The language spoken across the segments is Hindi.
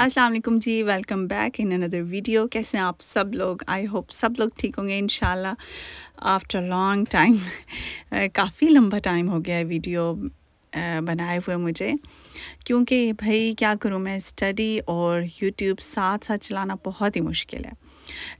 अस्सलाम जी welcome back in another video कैसे हैं आप सब लोग आई होप सब लोग ठीक होंगे इन आफ्टर लॉन्ग टाइम काफ़ी लंबा टाइम हो गया है वीडियो बनाए हुए मुझे क्योंकि भाई क्या करूँ मैं स्टडी और यूट्यूब साथ साथ चलाना बहुत ही मुश्किल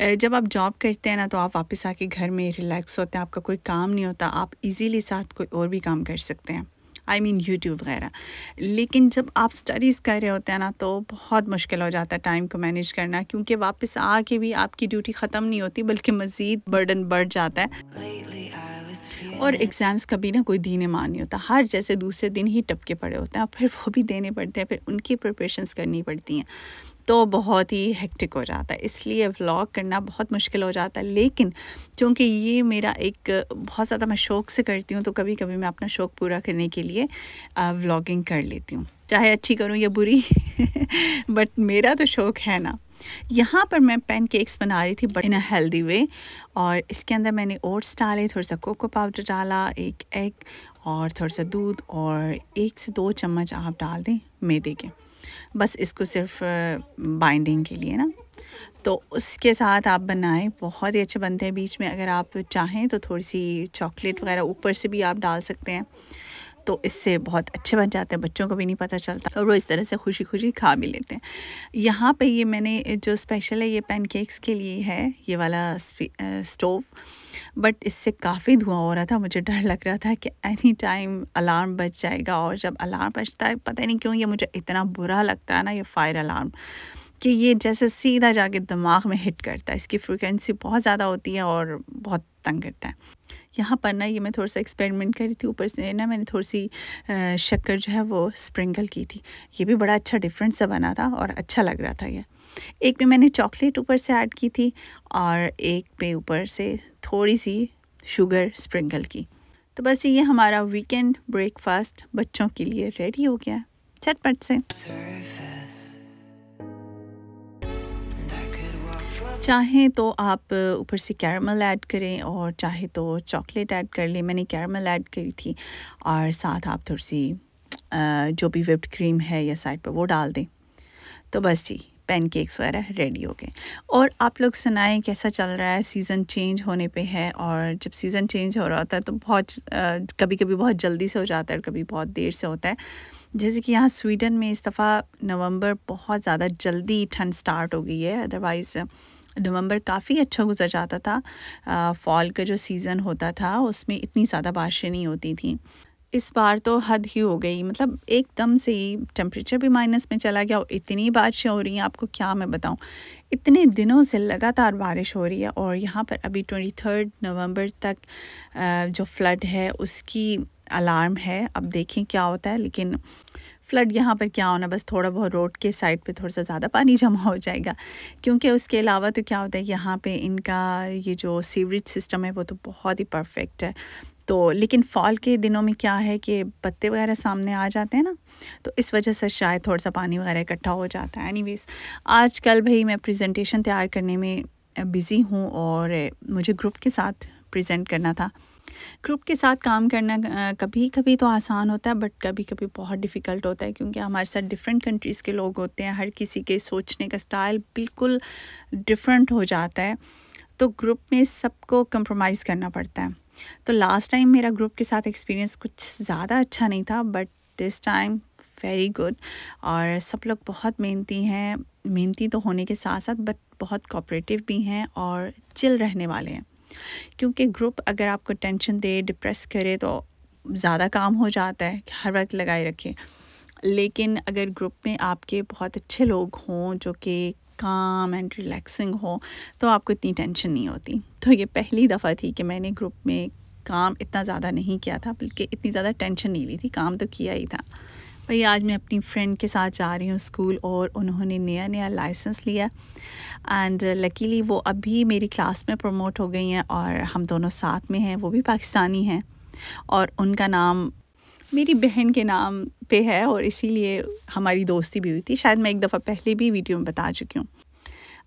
है जब आप जॉब करते हैं ना तो आप वापस आके घर में रिलैक्स होते हैं आपका कोई काम नहीं होता आप इजीली साथ कोई और भी काम कर सकते हैं आई मीन यूट्यूब वगैरह लेकिन जब आप स्टडीज़ कर रहे होते हैं ना तो बहुत मुश्किल हो जाता है टाइम को मैनेज करना क्योंकि वापस आके भी आपकी ड्यूटी ख़त्म नहीं होती बल्कि मज़ीद बर्डन बढ़ जाता है और एग्ज़ाम्स का भी ना कोई दीने मान नहीं होता हर जैसे दूसरे दिन ही टपके पड़े होते हैं फिर वो भी देने पड़ते हैं फिर उनकी प्रिपरेशंस करनी पड़ती हैं तो बहुत ही हेक्टिक हो जाता है इसलिए व्लॉग करना बहुत मुश्किल हो जाता है लेकिन चूँकि ये मेरा एक बहुत ज़्यादा मैं शौक़ से करती हूँ तो कभी कभी मैं अपना शौक़ पूरा करने के लिए व्लॉगिंग कर लेती हूँ चाहे अच्छी करूँ या बुरी बट मेरा तो शौक़ है ना यहाँ पर मैं पेन केक्स बना रही थी but in a healthy way और इसके अंदर मैंने ओट्स डाले थोड़ा सा कोको पाउडर डाला एक एग और थोड़ा सा दूध और एक से दो चम्मच आप डाल दें मैदे के बस इसको सिर्फ बाइंडिंग के लिए ना तो उसके साथ आप बनाएं बहुत ही अच्छे बनते हैं बीच में अगर आप चाहें तो थोड़ी सी चॉकलेट वगैरह ऊपर से भी आप डाल सकते हैं तो इससे बहुत अच्छे बन जाते हैं बच्चों को भी नहीं पता चलता और वो इस तरह से खुशी खुशी खा भी लेते हैं यहाँ पे ये मैंने जो स्पेशल है ये पैनकेक्स के लिए है ये वाला स्टोव बट इससे काफ़ी धुआं हो रहा था मुझे डर लग रहा था कि एनी टाइम अलार्म बज जाएगा और जब अलार्म बजता है पता नहीं क्यों ये मुझे इतना बुरा लगता है ना ये फायर अलार्म कि ये जैसे सीधा जाके दिमाग में हिट करता है इसकी फ्रिक्वेंसी बहुत ज़्यादा होती है और बहुत तंग करता है यहाँ पर ना ये मैं थोड़ा सा एक्सपेरिमेंट करी थी ऊपर से ना मैंने थोड़ी सी शक्कर जो है वो स्प्रिंकल की थी ये भी बड़ा अच्छा डिफरेंस सा बना था और अच्छा लग रहा था ये एक पे मैंने चॉकलेट ऊपर से ऐड की थी और एक पे ऊपर से थोड़ी सी शुगर स्प्रिंकल की तो बस ये हमारा वीकेंड ब्रेकफास्ट बच्चों के लिए रेडी हो गया झटपट से चाहें तो आप ऊपर से कैरमल ऐड करें और चाहे तो चॉकलेट ऐड कर लें मैंने कैरमल ऐड करी थी और साथ आप थोड़ी सी जो भी विप्ड क्रीम है या साइड पर वो डाल दें तो बस जी पैनकेक्स वगैरह रेडी हो गए और आप लोग सुनाएं कैसा चल रहा है सीज़न चेंज होने पे है और जब सीज़न चेंज हो रहा होता है तो बहुत कभी कभी बहुत जल्दी से हो जाता है और कभी बहुत देर से होता है जैसे कि यहाँ स्वीडन में इस दफ़ा नवंबर बहुत ज़्यादा जल्दी ठंड स्टार्ट हो गई है अदरवाइज़ नवंबर काफ़ी अच्छा गुजर जाता था फॉल का जो सीज़न होता था उसमें इतनी ज़्यादा बारिशें नहीं होती थी इस बार तो हद ही हो गई मतलब एकदम से ही टेम्परेचर भी माइनस में चला गया और इतनी बारिशें हो रही हैं आपको क्या मैं बताऊं इतने दिनों से लगातार बारिश हो रही है और यहाँ पर अभी ट्वेंटी थर्ड नवम्बर तक जो फ्लड है उसकी अलार्म है अब देखें क्या होता है लेकिन फ्लड यहाँ पर क्या होना बस थोड़ा बहुत रोड के साइड पे थोड़ा सा ज़्यादा पानी जमा हो जाएगा क्योंकि उसके अलावा तो क्या होता है यहाँ पे इनका ये जो सीवरेज सिस्टम है वो तो बहुत ही परफेक्ट है तो लेकिन फॉल के दिनों में क्या है कि पत्ते वगैरह सामने आ जाते हैं ना तो इस वजह से शायद थोड़ा सा पानी वगैरह इकट्ठा हो जाता है आज आजकल भाई मैं प्रेजेंटेशन तैयार करने में बिज़ी हूँ और मुझे ग्रुप के साथ प्रेजेंट करना था ग्रुप के साथ काम करना कभी कभी तो आसान होता है बट कभी कभी बहुत डिफ़िकल्ट होता है क्योंकि हमारे साथ डिफरेंट कंट्रीज़ के लोग होते हैं हर किसी के सोचने का स्टाइल बिल्कुल डिफरेंट हो जाता है तो ग्रुप में सबको कंप्रोमाइज़ करना पड़ता है तो लास्ट टाइम मेरा ग्रुप के साथ एक्सपीरियंस कुछ ज़्यादा अच्छा नहीं था but this time very good और सब लोग बहुत मेहनती हैं मेहनती तो होने के साथ साथ बट बहुत कॉपरेटिव भी हैं और चिल रहने वाले हैं क्योंकि ग्रुप अगर आपको टेंशन दे डिप्रेस करे तो ज़्यादा काम हो जाता है हर वक्त लगाए रखें लेकिन अगर ग्रुप में आपके बहुत अच्छे लोग हों जो कि काम एंड रिलैक्सिंग हो तो आपको इतनी टेंशन नहीं होती तो ये पहली दफ़ा थी कि मैंने ग्रुप में काम इतना ज़्यादा नहीं किया था बल्कि इतनी ज़्यादा टेंशन नहीं ली थी काम तो किया ही था भाई आज मैं अपनी फ्रेंड के साथ जा रही हूँ स्कूल और उन्होंने नया नया लाइसेंस लिया एंड लकीली वो अभी मेरी क्लास में प्रमोट हो गई हैं और हम दोनों साथ में हैं वो भी पाकिस्तानी हैं और उनका नाम मेरी बहन के नाम पे है और इसीलिए हमारी दोस्ती भी हुई थी शायद मैं एक दफ़ा पहले भी वीडियो में बता चुकी हूँ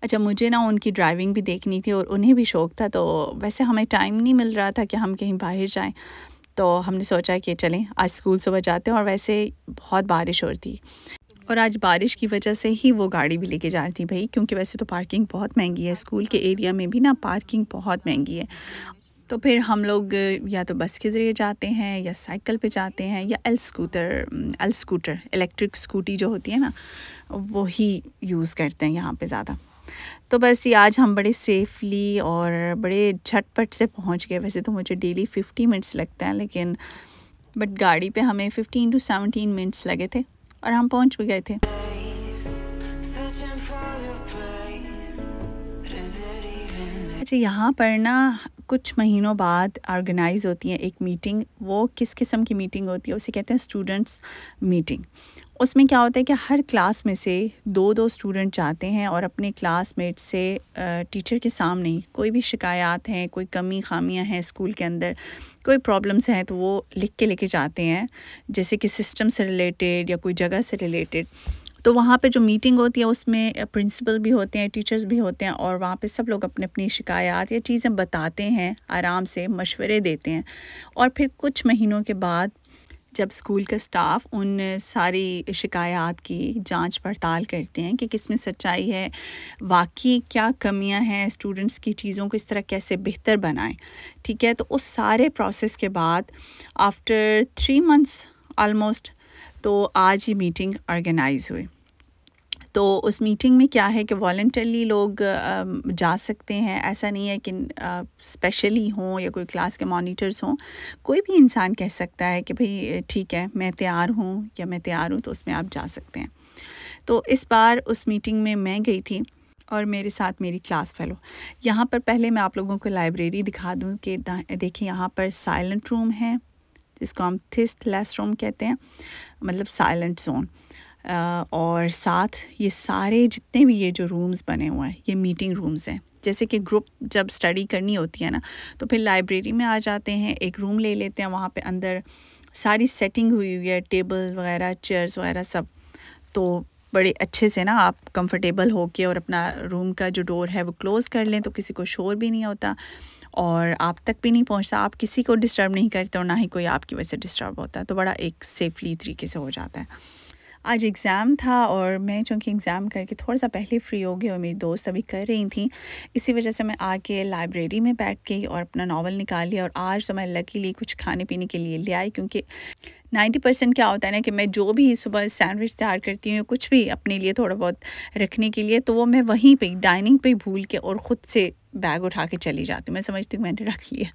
अच्छा मुझे ना उनकी ड्राइविंग भी देखनी थी और उन्हें भी शौक़ था तो वैसे हमें टाइम नहीं मिल रहा था कि हम कहीं बाहर जाएं तो हमने सोचा कि चलें आज स्कूल सुबह जाते हैं और वैसे बहुत बारिश हो रही थी और आज बारिश की वजह से ही वो गाड़ी भी लेके जा रही थी भाई क्योंकि वैसे तो पार्किंग बहुत महंगी है स्कूल के एरिया में भी ना पार्किंग बहुत महंगी है तो फिर हम लोग या तो बस के ज़रिए जाते हैं या साइकिल पे जाते हैं या L scooter L scooter electric scooty जो होती है ना वो ही यूज़ करते हैं यहाँ पे ज़्यादा तो बस ये आज हम बड़े सेफली और बड़े झटपट से पहुँच गए वैसे तो मुझे डेली फिफ्टी मिनट्स लगते हैं लेकिन बट गाड़ी पे हमें फिफ्टीन टू सेवनटीन मिनट्स लगे थे और हम पहुँच भी गए थे अच्छा यहाँ पर ना कुछ महीनों बाद ऑर्गेनाइज होती है एक मीटिंग वो किस किस्म की मीटिंग होती है उसे कहते हैं स्टूडेंट्स मीटिंग उसमें क्या होता है कि हर क्लास में से दो दो स्टूडेंट जाते हैं और अपने क्लासमेट से टीचर के सामने कोई भी शिकायत हैं कोई कमी खामियां हैं स्कूल के अंदर कोई प्रॉब्लम्स हैं तो वो लिख के लेके जाते हैं जैसे कि सिस्टम से रिलेटेड या कोई जगह से रिलेटेड तो वहाँ पे जो मीटिंग होती है उसमें प्रिंसिपल भी होते हैं टीचर्स भी होते हैं और वहाँ पे सब लोग अपने अपनी शिकायत या चीज़ें बताते हैं आराम से मशवरे देते हैं और फिर कुछ महीनों के बाद जब स्कूल का स्टाफ उन सारी शिकायत की जांच पड़ताल करते हैं कि किस में सच्चाई है वाकई क्या कमियां हैं स्टूडेंट्स की चीज़ों को इस तरह कैसे बेहतर बनाएं ठीक है तो उस सारे प्रोसेस के बाद आफ्टर थ्री मंथ्स आलमोस्ट तो आज ये मीटिंग ऑर्गेनाइज़ हुई तो उस मीटिंग में क्या है कि वॉल्टरली लोग जा सकते हैं ऐसा नहीं है कि स्पेशली हों या कोई क्लास के मॉनिटर्स हों कोई भी इंसान कह सकता है कि भाई ठीक है मैं तैयार हूँ या मैं तैयार हूँ तो उसमें आप जा सकते हैं तो इस बार उस मीटिंग में मैं गई थी और मेरे साथ मेरी क्लास फेलो यहाँ पर पहले मैं आप लोगों को लाइब्रेरी दिखा दूँ कि देखिए यहाँ पर साइलेंट रूम है जिसको हम थिस्थ लेस रूम कहते हैं मतलब साइलेंट जोन और साथ ये सारे जितने भी ये जो रूम्स बने हुए हैं ये मीटिंग रूम्स हैं जैसे कि ग्रुप जब स्टडी करनी होती है ना तो फिर लाइब्रेरी में आ जाते हैं एक रूम ले लेते हैं वहाँ पे अंदर सारी सेटिंग हुई हुई है टेबल वगैरह चेयर्स वगैरह सब तो बड़े अच्छे से ना आप कंफर्टेबल होके और अपना रूम का जो डोर है वो क्लोज़ कर लें तो किसी को शोर भी नहीं होता और आप तक भी नहीं पहुंचता आप किसी को डिस्टर्ब नहीं करते और ना ही कोई आपकी वजह से डिस्टर्ब होता है तो बड़ा एक सेफली तरीके से हो जाता है आज एग्ज़ाम था और मैं चूँकि एग्ज़ाम करके थोड़ा सा पहले फ्री हो गई और मेरी दोस्त अभी कर रही थी इसी वजह से मैं आके लाइब्रेरी में बैठ गई और अपना नावल निकाल लिया और आज तो मैं लकीली कुछ खाने पीने के लिए ले आई क्योंकि नाइन्टी परसेंट क्या होता है ना कि मैं जो भी सुबह सैंडविच तैयार करती हूँ कुछ भी अपने लिए थोड़ा बहुत रखने के लिए तो वो मैं वहीं पर डाइनिंग पर भूल के और ख़ुद से बैग उठा के चली जाती हूँ मैं समझती हूँ मैंने रख लिया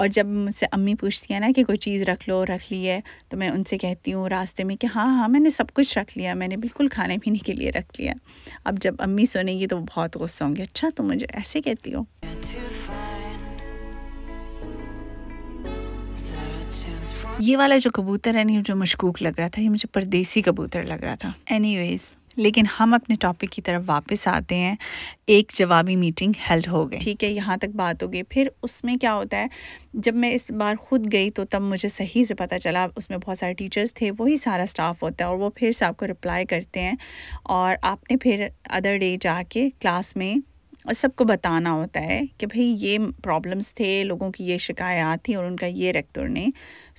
और जब मुझसे अम्मी पूछती है ना कि कोई चीज़ रख लो रख ली है तो मैं उनसे कहती हूँ रास्ते में कि हाँ हाँ मैंने सब कुछ रख लिया मैंने बिल्कुल खाने पीने के लिए रख लिया अब जब अम्मी सुनेगी तो बहुत गुस्सा होंगे अच्छा तो मुझे ऐसे कहती हो ये वाला जो कबूतर है नहीं जो मशकूक लग रहा था ये मुझे परदेसी कबूतर लग रहा था एनी लेकिन हम अपने टॉपिक की तरफ वापस आते हैं एक जवाबी मीटिंग हेल्ड हो गई ठीक है यहाँ तक बात हो गई फिर उसमें क्या होता है जब मैं इस बार ख़ुद गई तो तब मुझे सही से पता चला उसमें बहुत सारे टीचर्स थे वही सारा स्टाफ होता है और वो फिर से आपको रिप्लाई करते हैं और आपने फिर अदर डे जाके क्लास में और सबको बताना होता है कि भाई ये प्रॉब्लम्स थे लोगों की ये शिकायत थी और उनका ये रेक्टर ने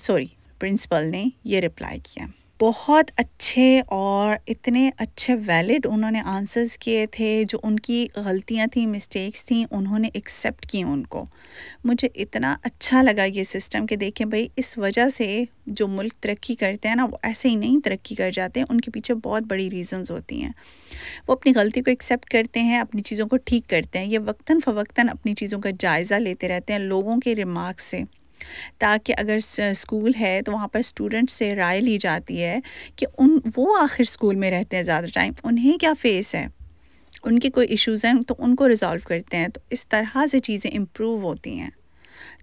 सॉरी प्रिंसिपल ने ये रिप्लाई किया बहुत अच्छे और इतने अच्छे वैलिड उन्होंने आंसर्स किए थे जो उनकी गलतियां थी मिस्टेक्स थी उन्होंने एक्सेप्ट की उनको मुझे इतना अच्छा लगा ये सिस्टम कि देखें भाई इस वजह से जो मुल्क तरक्की करते हैं ना वो ऐसे ही नहीं तरक्की कर जाते हैं उनके पीछे बहुत बड़ी रीजंस होती हैं वो अपनी गलती को एक्सेप्ट करते हैं अपनी चीज़ों को ठीक करते हैं ये वक्ता फ़वक्ता अपनी चीज़ों का जायज़ा लेते रहते हैं लोगों के रिमार्क से ताकि अगर स्कूल है तो वहाँ पर स्टूडेंट से राय ली जाती है कि उन वो आखिर स्कूल में रहते हैं ज़्यादा टाइम उन्हें क्या फेस है उनके कोई इश्यूज़ हैं तो उनको रिज़ॉल्व करते हैं तो इस तरह से चीज़ें इम्प्रूव होती हैं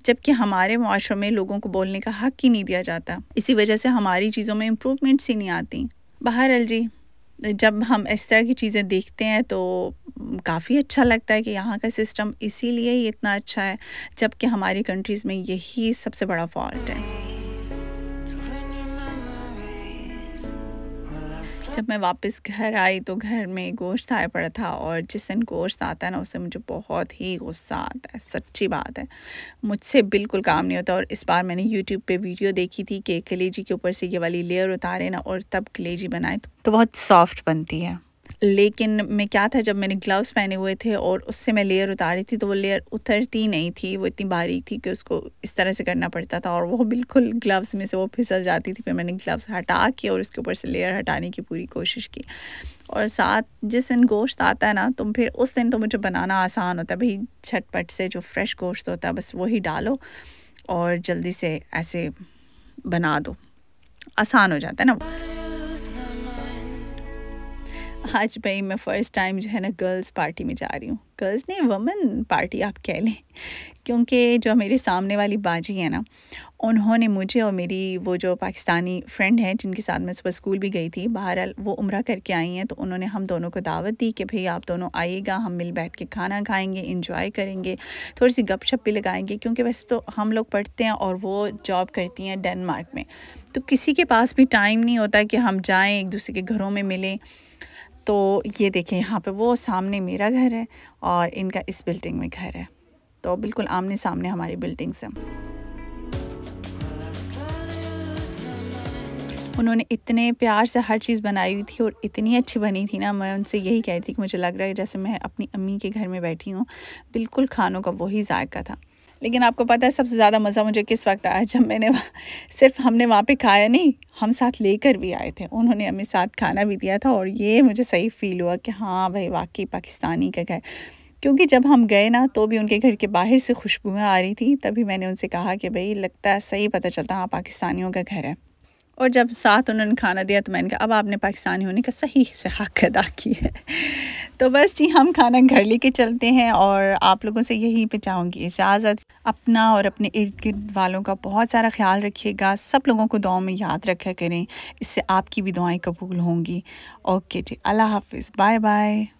जबकि हमारे माशरों में लोगों को बोलने का हक ही नहीं दिया जाता इसी वजह से हमारी चीज़ों में इम्प्रूवमेंट्स ही नहीं आती बाहर अल जी जब हम इस तरह की चीज़ें देखते हैं तो काफ़ी अच्छा लगता है कि यहाँ का सिस्टम इसीलिए ही इतना अच्छा है जबकि हमारी कंट्रीज़ में यही सबसे बड़ा फॉल्ट है जब मैं वापस घर आई तो घर में गोश्त आया पड़ा था और जिस दिन गोश्त आता है ना उससे मुझे बहुत ही गुस्सा आता है सच्ची बात है मुझसे बिल्कुल काम नहीं होता और इस बार मैंने यूट्यूब पे वीडियो देखी थी कि कलेजी के ऊपर से ये वाली लेयर उतारे ना और तब कलेजी बनाए तो, तो बहुत सॉफ्ट बनती है लेकिन मैं क्या था जब मैंने ग्लव्स पहने हुए थे और उससे मैं लेयर उतारी थी तो वो लेयर उतरती नहीं थी वो इतनी बारीक थी कि उसको इस तरह से करना पड़ता था और वो बिल्कुल ग्लव्स में से वो फिसल जाती थी फिर मैंने ग्लव्स हटा के और उसके ऊपर से लेयर हटाने की पूरी कोशिश की और साथ जिस दिन गोश्त आता है ना तो फिर उस दिन तो मुझे बनाना आसान होता है भाई छटपट से जो फ्रेश गोश्त होता है बस वही डालो और जल्दी से ऐसे बना दो आसान हो जाता है ना आज भाई मैं फ़र्स्ट टाइम जो है ना गर्ल्स पार्टी में जा रही हूँ गर्ल्स नहीं वमन पार्टी आप कह लें क्योंकि जो मेरे सामने वाली बाजी है ना उन्होंने मुझे और मेरी वो जो पाकिस्तानी फ्रेंड हैं जिनके साथ मैं सुबह स्कूल भी गई थी बाहर वो उम्र करके आई हैं तो उन्होंने हम दोनों को दावत दी कि भाई आप दोनों आइएगा हम मिल बैठ के खाना खाएंगे इंजॉय करेंगे थोड़ी सी शप भी लगाएंगे क्योंकि वैसे तो हम लोग पढ़ते हैं और वो जॉब करती हैं डेनमार्क में तो किसी के पास भी टाइम नहीं होता कि हम जाएँ एक दूसरे के घरों में मिलें तो ये देखें यहाँ पे वो सामने मेरा घर है और इनका इस बिल्डिंग में घर है तो बिल्कुल आमने सामने हमारी बिल्डिंग्स हैं उन्होंने इतने प्यार से हर चीज़ बनाई हुई थी और इतनी अच्छी बनी थी ना मैं उनसे यही कह रही थी कि मुझे लग रहा है जैसे मैं अपनी अम्मी के घर में बैठी हूँ बिल्कुल खानों का वही जायका था लेकिन आपको पता है सबसे ज़्यादा मज़ा मुझे किस वक्त आया जब मैंने सिर्फ हमने वहाँ पे खाया नहीं हम साथ लेकर भी आए थे उन्होंने हमें साथ खाना भी दिया था और ये मुझे सही फील हुआ कि हाँ भाई वाकई पाकिस्तानी का घर क्योंकि जब हम गए ना तो भी उनके घर के बाहर से खुशबुएँ आ रही थी तभी मैंने उनसे कहा कि भाई लगता है सही पता चलता हाँ पाकिस्तानियों का घर है और जब साथ उन्होंने खाना दिया तो मैंने कहा अब आपने पाकिस्तानी होने का सही से हक अदा किया है तो बस जी हम खाना घर लेके चलते हैं और आप लोगों से यही पे चाहूँगी इजाज़त अपना और अपने इर्द गिर्द वालों का बहुत सारा ख्याल रखिएगा सब लोगों को दुआओं में याद रखा करें इससे आपकी भी दुआएं कबूल होंगी ओके जी अल्लाह हाफिज़ बाय बाय